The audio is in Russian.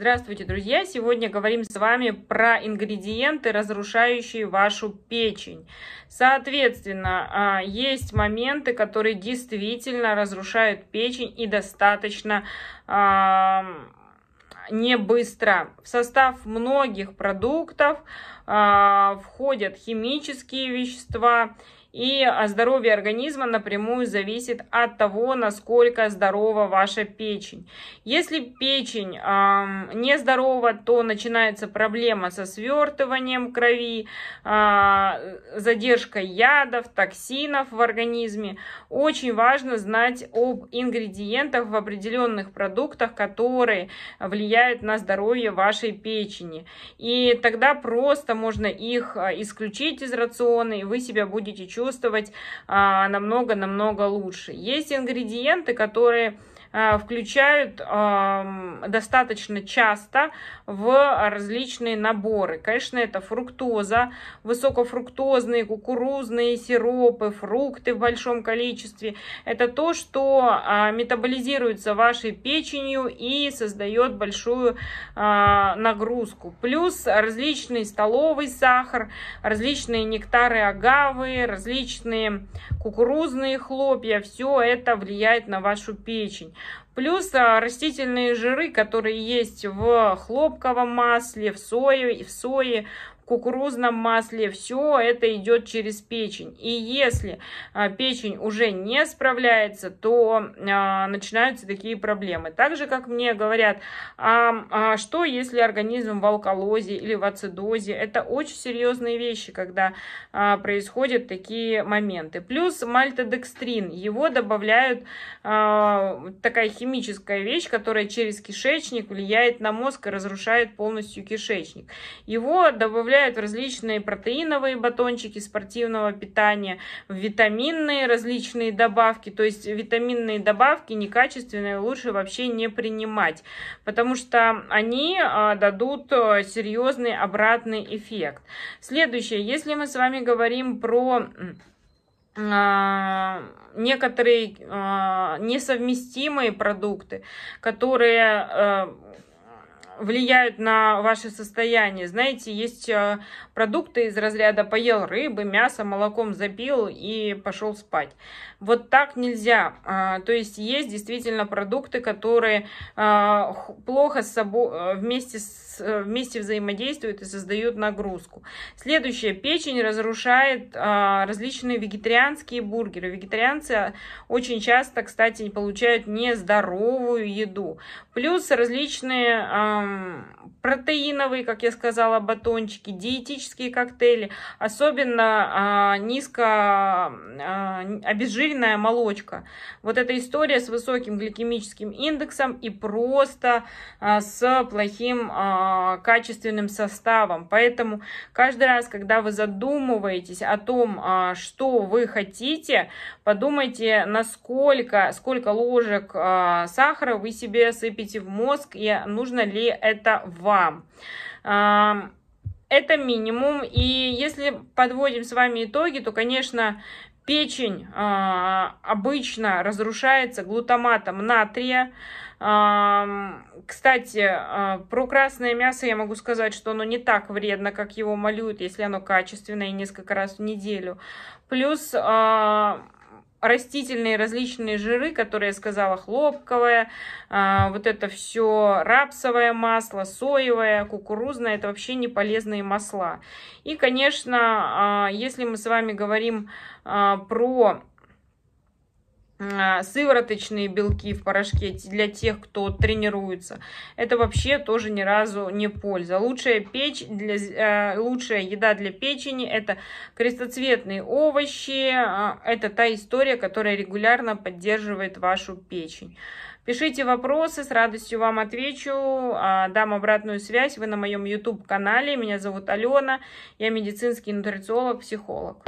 Здравствуйте, друзья! Сегодня говорим с вами про ингредиенты, разрушающие вашу печень. Соответственно, а, есть моменты, которые действительно разрушают печень и достаточно а, не быстро. В состав многих продуктов а, входят химические вещества, и здоровье организма напрямую зависит от того, насколько здорова ваша печень. Если печень э, нездорова, то начинается проблема со свертыванием крови, э, задержка ядов, токсинов в организме. Очень важно знать об ингредиентах в определенных продуктах, которые влияют на здоровье вашей печени. И тогда просто можно их а, исключить из рациона, и вы себя будете чувствовать чувствовать а, намного-намного лучше. Есть ингредиенты, которые Э, включают достаточно часто в различные наборы. Конечно, это фруктоза, высокофруктозные, кукурузные сиропы, фрукты в большом количестве. Это то, что а, метаболизируется вашей печенью и создает большую а, нагрузку. Плюс различный столовый сахар, различные нектары агавы, различные кукурузные хлопья. Все это влияет на вашу печень. Плюс а, растительные жиры, которые есть в хлопковом масле, в сое, в сое кукурузном масле. Все это идет через печень. И если а, печень уже не справляется, то а, начинаются такие проблемы. также как мне говорят, а, а что если организм в алкалозе или в ацидозе? Это очень серьезные вещи, когда происходят такие моменты. Плюс мальтодекстрин. Его добавляют такая химическая вещь, которая через кишечник влияет на мозг и разрушает полностью кишечник. Его добавляют добавляют в различные протеиновые батончики спортивного питания, в витаминные различные добавки. То есть витаминные добавки некачественные лучше вообще не принимать, потому что они а, дадут э, серьезный обратный эффект. Следующее, если мы с вами говорим про а, некоторые а, несовместимые продукты, которые э, влияют на ваше состояние. Знаете, есть э, продукты из разряда поел рыбы, мясо, молоком запил и пошел спать. Вот так нельзя. А, то есть есть действительно продукты, которые э, плохо с собой, э, вместе, с, вместе взаимодействуют и создают нагрузку. Следующее. Печень разрушает различные вегетарианские бургеры. Вегетарианцы очень часто, кстати, получают нездоровую еду. Плюс различные протеиновые, как я сказала, батончики, диетические коктейли, особенно а, низко а, обезжиренная молочка. Вот эта история с высоким гликемическим индексом и просто а, с плохим а, качественным составом. Поэтому каждый раз, когда вы задумываетесь о том, а, что вы хотите, подумайте, насколько, сколько ложек а, сахара вы себе сыпете в мозг и нужно ли это вам. Это минимум. И если подводим с вами итоги, то, конечно, печень а, обычно разрушается глутаматом натрия. кстати, а, про красное мясо я могу сказать, что оно не так вредно, как его малюют, если оно качественное и несколько раз в неделю. Плюс... А, растительные различные жиры, которые я сказала, хлопковое, а, вот это все рапсовое масло, соевое, кукурузное, это вообще не полезные масла. И, конечно, а, если мы с вами говорим а, про а, сывороточные белки в порошке для тех, кто тренируется. Это вообще тоже ни разу не польза. Лучшая, печь для, а, лучшая еда для печени – это крестоцветные овощи. А, это та история, которая регулярно поддерживает вашу печень. Пишите вопросы, с радостью вам отвечу, дам обратную связь. Вы на моем YouTube-канале, меня зовут Алена, я медицинский нутрициолог, психолог.